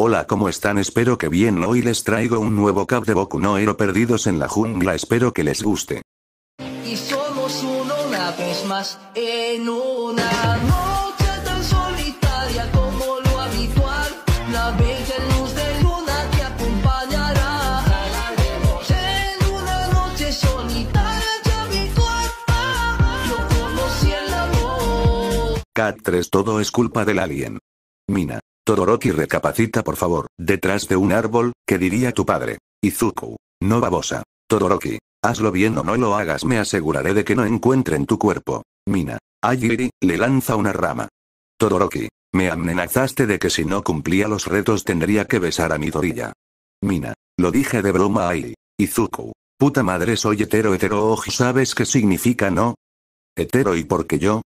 Hola, ¿cómo están? Espero que bien. Hoy les traigo un nuevo cap de Boku no Hero Perdidos en la jungla. Espero que les guste. Y somos uno una vez más en una noche tan solitaria como lo habitual. La bella luz de luna te acompañará. En una noche solitaria habitual, yo conocí la voz. Cat 3 Todo es culpa del alien. Mina. Todoroki recapacita por favor, detrás de un árbol, que diría tu padre? Izuku. No babosa. Todoroki. Hazlo bien o no lo hagas, me aseguraré de que no encuentren tu cuerpo. Mina. Ayiri, le lanza una rama. Todoroki. Me amenazaste de que si no cumplía los retos tendría que besar a mi dorilla. Mina. Lo dije de broma ahí. Izuku. Puta madre soy hetero hetero oji oh, ¿sabes qué significa no? Hetero y porque yo?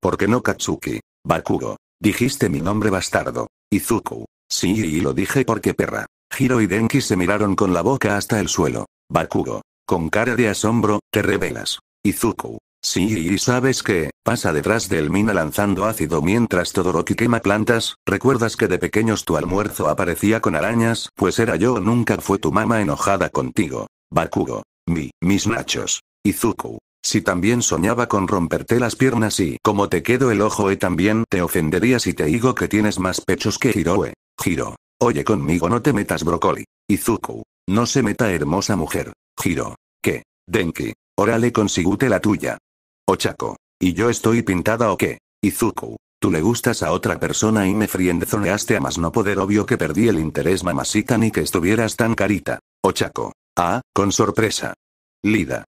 Porque no Katsuki. Bakugo. Dijiste mi nombre bastardo. Izuku. Sí, y lo dije porque perra. Hiro y Denki se miraron con la boca hasta el suelo. Bakugo. Con cara de asombro, te revelas. Izuku. Sí, y sabes que, pasa detrás del mina lanzando ácido mientras Todoroki quema plantas, ¿recuerdas que de pequeños tu almuerzo aparecía con arañas? Pues era yo, nunca fue tu mamá enojada contigo. Bakugo. Mi, mis nachos. Izuku. Si también soñaba con romperte las piernas y como te quedo el ojo eh también te ofendería si te digo que tienes más pechos que Hiroe. Hiro. Oye conmigo no te metas brócoli. Izuku. No se meta hermosa mujer. Hiro. ¿Qué? Denki. Órale consigute la tuya. Ochako. ¿Y yo estoy pintada o qué? Izuku. Tú le gustas a otra persona y me friendzoneaste a más no poder obvio que perdí el interés mamacita ni que estuvieras tan carita. Ochako. Ah, con sorpresa. Lida.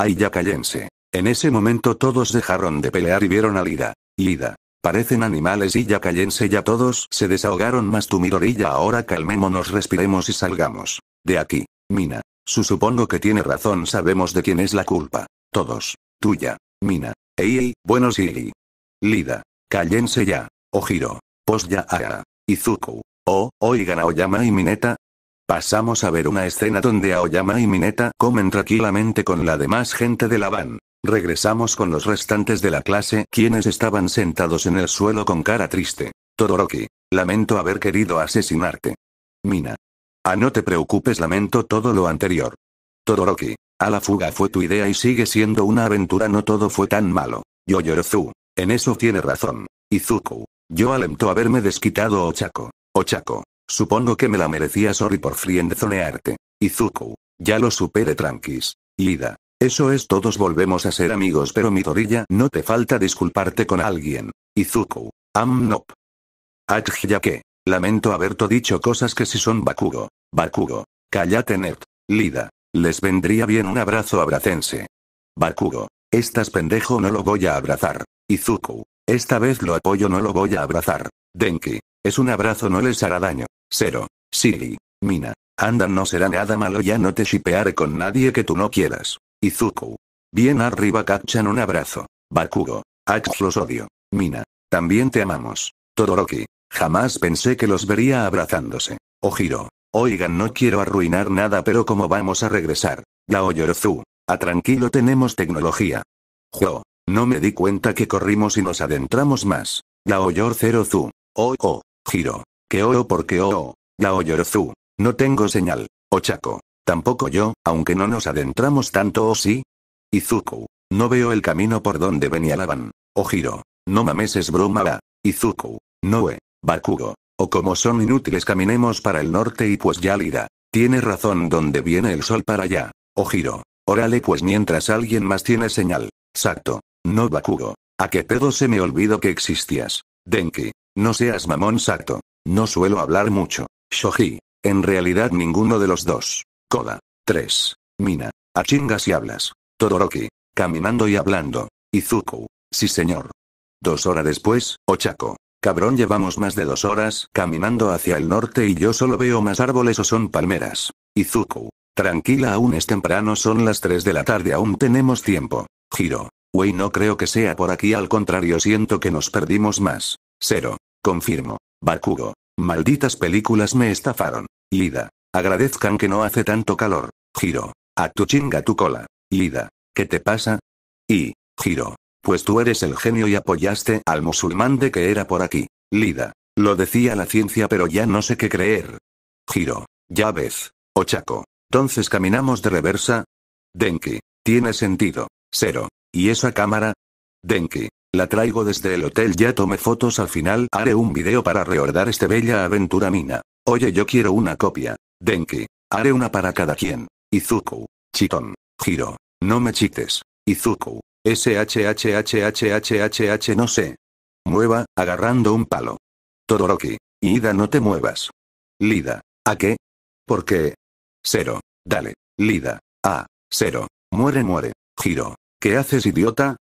Ay ya callense. En ese momento todos dejaron de pelear y vieron a Lida. Lida. Parecen animales y ya callense ya todos se desahogaron más tu mirorilla ahora calmémonos respiremos y salgamos. De aquí. Mina. Su supongo que tiene razón sabemos de quién es la culpa. Todos. Tuya. Mina. Ey buenos y... Lida. Callense ya. Ojiro. Pos ya Ara. Izuku. Oh, oigan a Oyama y Mineta, Pasamos a ver una escena donde Aoyama y Mineta comen tranquilamente con la demás gente de la van. Regresamos con los restantes de la clase quienes estaban sentados en el suelo con cara triste. Todoroki. Lamento haber querido asesinarte. Mina. Ah, no te preocupes, lamento todo lo anterior. Todoroki. A la fuga fue tu idea y sigue siendo una aventura, no todo fue tan malo. Yoyorozu. En eso tiene razón. Izuku. Yo alento haberme desquitado Ochako. Ochako. Supongo que me la merecía sorry por friendzonearte. Izuku. Ya lo supere tranquis. Lida. Eso es todos volvemos a ser amigos pero mi torilla no te falta disculparte con alguien. Izuku. Amnop. ya Lamento haberte dicho cosas que si son Bakugo. Bakugo. Cállate Net. Lida. Les vendría bien un abrazo abracense. Bakugo. Estás pendejo no lo voy a abrazar. Izuku. Esta vez lo apoyo no lo voy a abrazar. Denki. Es un abrazo no les hará daño. Cero. Siri. Mina. Anda no será nada malo ya no te shipearé con nadie que tú no quieras. Izuku. Bien arriba Kachan un abrazo. Bakugo. Ax los odio. Mina. También te amamos. Todoroki. Jamás pensé que los vería abrazándose. Ojiro. Oigan no quiero arruinar nada pero como vamos a regresar. Yaoyorozu. A ah, tranquilo tenemos tecnología. Jo. No me di cuenta que corrimos y nos adentramos más. La Zero Zu. Oh oh. Giro. Que oo porque ooo Ya oyorozu. No tengo señal. Ochako. Tampoco yo, aunque no nos adentramos tanto o sí. Izuku. No veo el camino por donde venía van Ojiro. No mames es broma va. Izuku. Noe. Eh, Bakugo. O como son inútiles caminemos para el norte y pues ya lira. Tiene razón donde viene el sol para allá. Ojiro. Órale pues mientras alguien más tiene señal. sacto No Bakugo. ¿A qué pedo se me olvidó que existías? Denki. No seas mamón sacto no suelo hablar mucho. Shoji. En realidad ninguno de los dos. Koda. 3. Mina. A chingas y hablas. Todoroki. Caminando y hablando. Izuku. Sí señor. Dos horas después, Ochako. Cabrón, llevamos más de dos horas caminando hacia el norte y yo solo veo más árboles o son palmeras. Izuku. Tranquila, aún es temprano, son las 3 de la tarde, aún tenemos tiempo. Giro. Wey, no creo que sea por aquí, al contrario, siento que nos perdimos más. Cero. Confirmo. Bakugo. Malditas películas me estafaron. Lida. Agradezcan que no hace tanto calor. Giro. A tu chinga tu cola. Lida. ¿Qué te pasa? Y. Giro. Pues tú eres el genio y apoyaste al musulmán de que era por aquí. Lida. Lo decía la ciencia pero ya no sé qué creer. Giro. Ya ves. Chaco. Entonces caminamos de reversa. Denki. Tiene sentido. Cero. ¿Y esa cámara? Denki. La traigo desde el hotel ya tomé fotos al final haré un video para reordar este bella aventura mina. Oye yo quiero una copia. Denki. Haré una para cada quien. Izuku. Chitón. Giro. No me chites. Izuku. SHHHHHHH no sé. Mueva, agarrando un palo. Todoroki. Ida no te muevas. Lida. ¿A qué? ¿Por qué? Cero. Dale. Lida. A. Cero. Muere muere. Giro. ¿Qué haces idiota?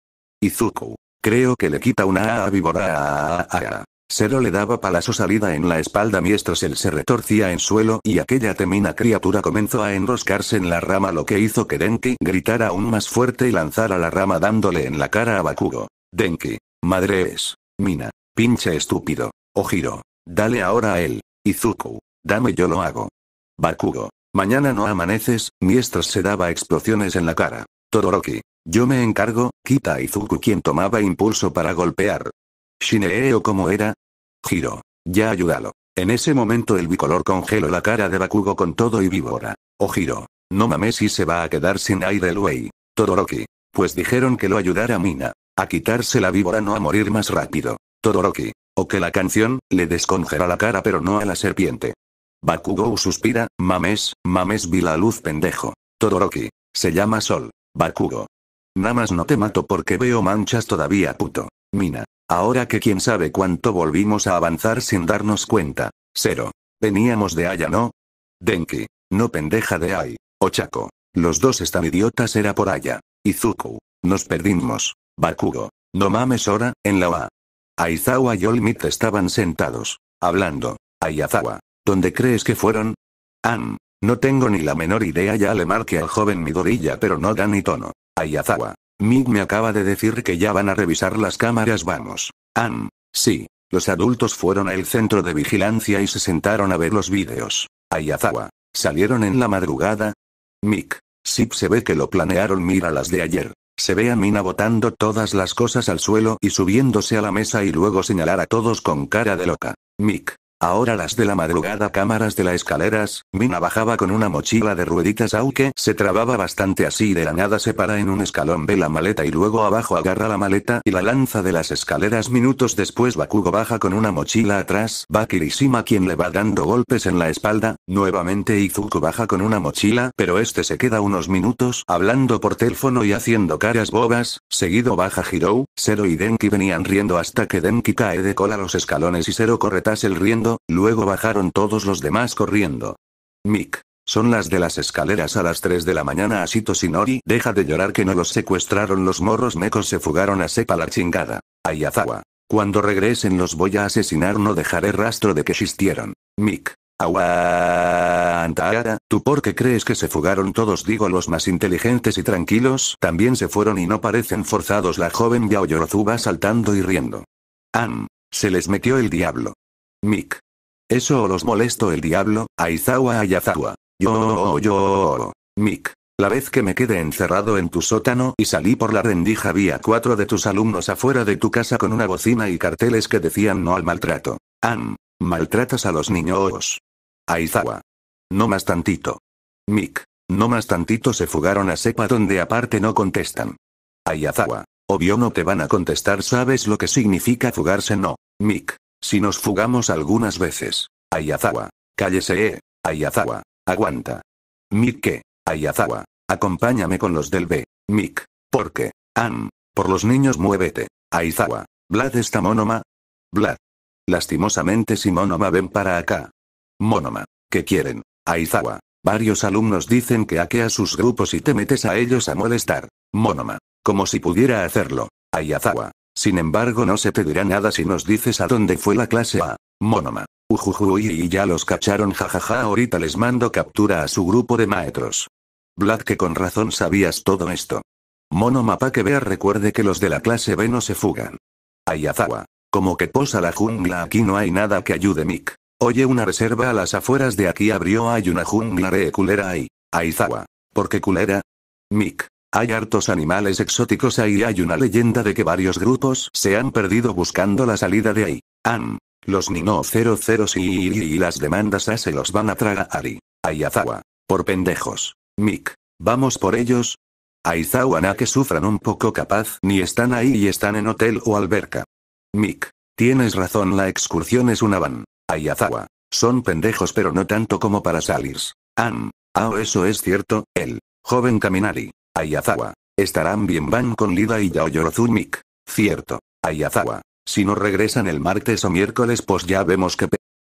Izuku. Creo que le quita una a a víbora. Cero le daba palazo salida en la espalda mientras él se retorcía en suelo y aquella temina criatura comenzó a enroscarse en la rama lo que hizo que Denki gritara aún más fuerte y lanzara la rama dándole en la cara a Bakugo. Denki. Madre es. Mina. Pinche estúpido. Ojiro. Dale ahora a él. Izuku. Dame yo lo hago. Bakugo. Mañana no amaneces, mientras se daba explosiones en la cara. Todoroki. Yo me encargo, quita Izuku quien tomaba impulso para golpear. Shinee o como era. Giro. Ya ayúdalo. En ese momento el bicolor congeló la cara de Bakugo con todo y víbora. Oh Giro. No mames y se va a quedar sin aire el wey. Todoroki. Pues dijeron que lo ayudara Mina. A quitarse la víbora no a morir más rápido. Todoroki. O que la canción, le descongela la cara pero no a la serpiente. Bakugo suspira, mames, mames vi la luz pendejo. Todoroki. Se llama Sol. Bakugo más no te mato porque veo manchas todavía puto. Mina. Ahora que quién sabe cuánto volvimos a avanzar sin darnos cuenta. Cero. Veníamos de allá, ¿no? Denki. No pendeja de ahí. Ochako. Los dos están idiotas era por allá. Izuku. Nos perdimos. Bakugo. No mames ahora, en la OA. Aizawa y Olmit estaban sentados. Hablando. Ayazawa. ¿Dónde crees que fueron? An. No tengo ni la menor idea ya le marqué al joven Midorilla pero no da ni tono. Ayazawa. Mick me acaba de decir que ya van a revisar las cámaras, vamos. Ann. Sí. Los adultos fueron al centro de vigilancia y se sentaron a ver los vídeos. Ayazawa. ¿Salieron en la madrugada? Mick. Sip se ve que lo planearon, mira las de ayer. Se ve a Mina botando todas las cosas al suelo y subiéndose a la mesa y luego señalar a todos con cara de loca. Mick. Ahora las de la madrugada cámaras de las escaleras, Mina bajaba con una mochila de rueditas aunque se trababa bastante así de la nada se para en un escalón ve la maleta y luego abajo agarra la maleta y la lanza de las escaleras minutos después Bakugo baja con una mochila atrás va Kirishima quien le va dando golpes en la espalda, nuevamente Izuku baja con una mochila pero este se queda unos minutos hablando por teléfono y haciendo caras bobas, seguido baja Hirou, Zero y Denki venían riendo hasta que Denki cae de cola los escalones y Zero corretas el riendo luego bajaron todos los demás corriendo. Mick. Son las de las escaleras a las 3 de la mañana Asito Sinori deja de llorar que no los secuestraron los morros mecos se fugaron a sepa la chingada. Ayazawa. Cuando regresen los voy a asesinar no dejaré rastro de que existieron. Mick. Aguanta ¿tú por qué crees que se fugaron todos? Digo los más inteligentes y tranquilos, también se fueron y no parecen forzados la joven Yao saltando y riendo. An Se les metió el diablo. Mick. Eso los molesto el diablo, Aizawa Ayazawa. Yo, yo, yo, Mick. La vez que me quedé encerrado en tu sótano y salí por la rendija vi a cuatro de tus alumnos afuera de tu casa con una bocina y carteles que decían no al maltrato. Am. Maltratas a los niños. Aizawa. No más tantito. Mick. No más tantito se fugaron a sepa donde aparte no contestan. Ayazawa. Obvio no te van a contestar, ¿sabes lo que significa fugarse? No, Mick. Si nos fugamos algunas veces. Ayazawa. Cállese. Eh, Ayazawa. Aguanta. Mikke. Eh, Ayazawa. Acompáñame con los del B. Mik. qué? Am. Por los niños muévete. Aizawa. Vlad está monoma. Vlad. Lastimosamente si monoma ven para acá. Monoma. ¿Qué quieren? Aizawa. Varios alumnos dicen que a sus grupos y te metes a ellos a molestar. Monoma. Como si pudiera hacerlo. Ayazawa. Sin embargo, no se te dirá nada si nos dices a dónde fue la clase A. Monoma. Ujujuy y ya los cacharon jajaja ahorita les mando captura a su grupo de maestros. Vlad que con razón sabías todo esto. Monoma pa que vea recuerde que los de la clase B no se fugan. Ayazawa. Como que posa la jungla aquí no hay nada que ayude Mick. Oye una reserva a las afueras de aquí abrió hay una jungla de culera ahí. Aizawa. ¿Por qué culera? Mick. Hay hartos animales exóticos ahí y hay una leyenda de que varios grupos se han perdido buscando la salida de ahí. An. Los Nino 00 y, y, las demandas A se los van a tragar Ari, Ayazawa. Por pendejos. Mick. Vamos por ellos. Aizawana que sufran un poco capaz ni están ahí y están en hotel o alberca. Mick. Tienes razón la excursión es una van. Ayazawa. Son pendejos pero no tanto como para salirse. An. Ah, eso es cierto, el joven Kaminari. Ayazawa. Estarán bien van con Lida y Yaoyorozumik. Cierto. Ayazawa. Si no regresan el martes o miércoles pues ya vemos que...